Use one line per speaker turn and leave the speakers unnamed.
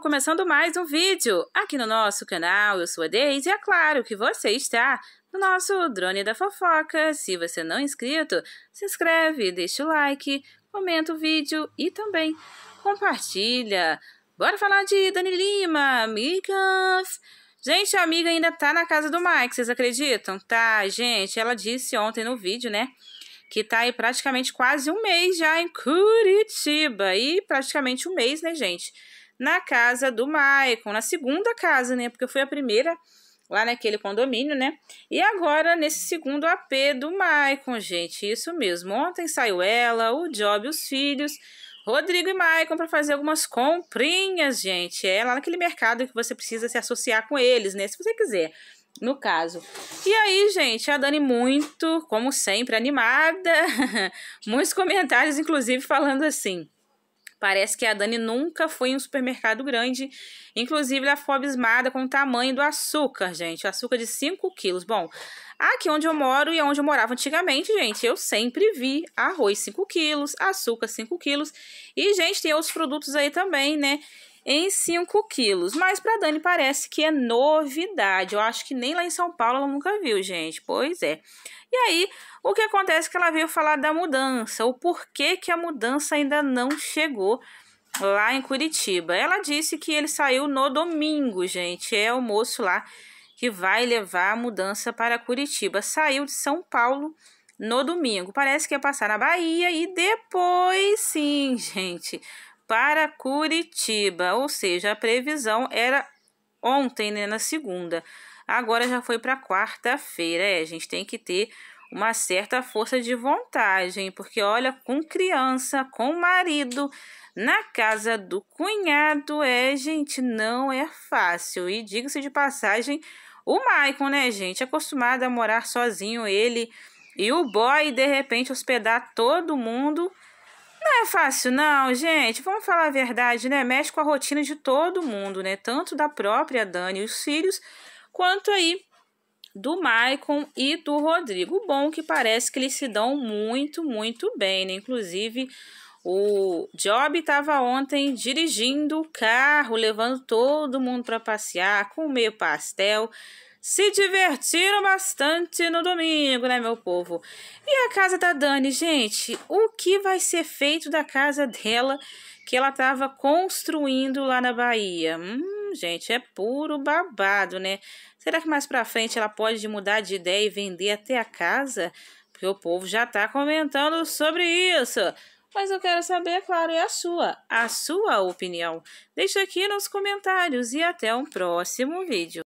começando mais um vídeo aqui no nosso canal. Eu sou a Deise e é claro que você está no nosso Drone da Fofoca. Se você não é inscrito, se inscreve, deixa o like, comenta o vídeo e também compartilha. Bora falar de Dani Lima, amigas! Gente, a amiga ainda tá na casa do Mike, vocês acreditam? Tá, gente, ela disse ontem no vídeo, né? Que tá aí praticamente quase um mês já em Curitiba. E praticamente um mês, né, gente? na casa do Maicon, na segunda casa, né? Porque eu fui a primeira lá naquele condomínio, né? E agora nesse segundo AP do Maicon, gente, isso mesmo. Ontem saiu ela, o Job, os filhos, Rodrigo e Maicon para fazer algumas comprinhas, gente. É lá naquele mercado que você precisa se associar com eles, né? Se você quiser no caso. E aí, gente, a Dani muito, como sempre, animada. Muitos comentários, inclusive, falando assim. Parece que a Dani nunca foi em um supermercado grande. Inclusive, ela foi abismada com o tamanho do açúcar, gente. O açúcar de 5 quilos. Bom, aqui onde eu moro e onde eu morava antigamente, gente, eu sempre vi arroz 5 quilos, açúcar 5 quilos. E, gente, tem outros produtos aí também, né? em 5 quilos. Mas para Dani parece que é novidade. Eu acho que nem lá em São Paulo ela nunca viu, gente. Pois é. E aí, o que acontece é que ela veio falar da mudança, o porquê que a mudança ainda não chegou lá em Curitiba. Ela disse que ele saiu no domingo, gente. É o moço lá que vai levar a mudança para Curitiba. Saiu de São Paulo no domingo. Parece que ia passar na Bahia e depois, sim, gente, para Curitiba, ou seja, a previsão era ontem, né, na segunda. Agora já foi para quarta-feira, é, a gente tem que ter uma certa força de vontade, porque olha, com criança, com marido, na casa do cunhado, é, gente, não é fácil. E diga-se de passagem, o Maicon, né, gente, acostumado a morar sozinho, ele e o boy, de repente, hospedar todo mundo não é fácil, não, gente. Vamos falar a verdade, né? Mexe com a rotina de todo mundo, né? Tanto da própria Dani e os filhos quanto aí do Maicon e do Rodrigo. Bom é que parece que eles se dão muito, muito bem, né? Inclusive, o Job estava ontem dirigindo o carro, levando todo mundo para passear, comer pastel se divertiram bastante no domingo, né, meu povo? E a casa da Dani, gente, o que vai ser feito da casa dela que ela estava construindo lá na Bahia? Hum, gente, é puro babado, né? Será que mais para frente ela pode mudar de ideia e vender até a casa? Porque o povo já está comentando sobre isso. Mas eu quero saber, é claro, é a sua, a sua opinião. Deixa aqui nos comentários e até um próximo vídeo.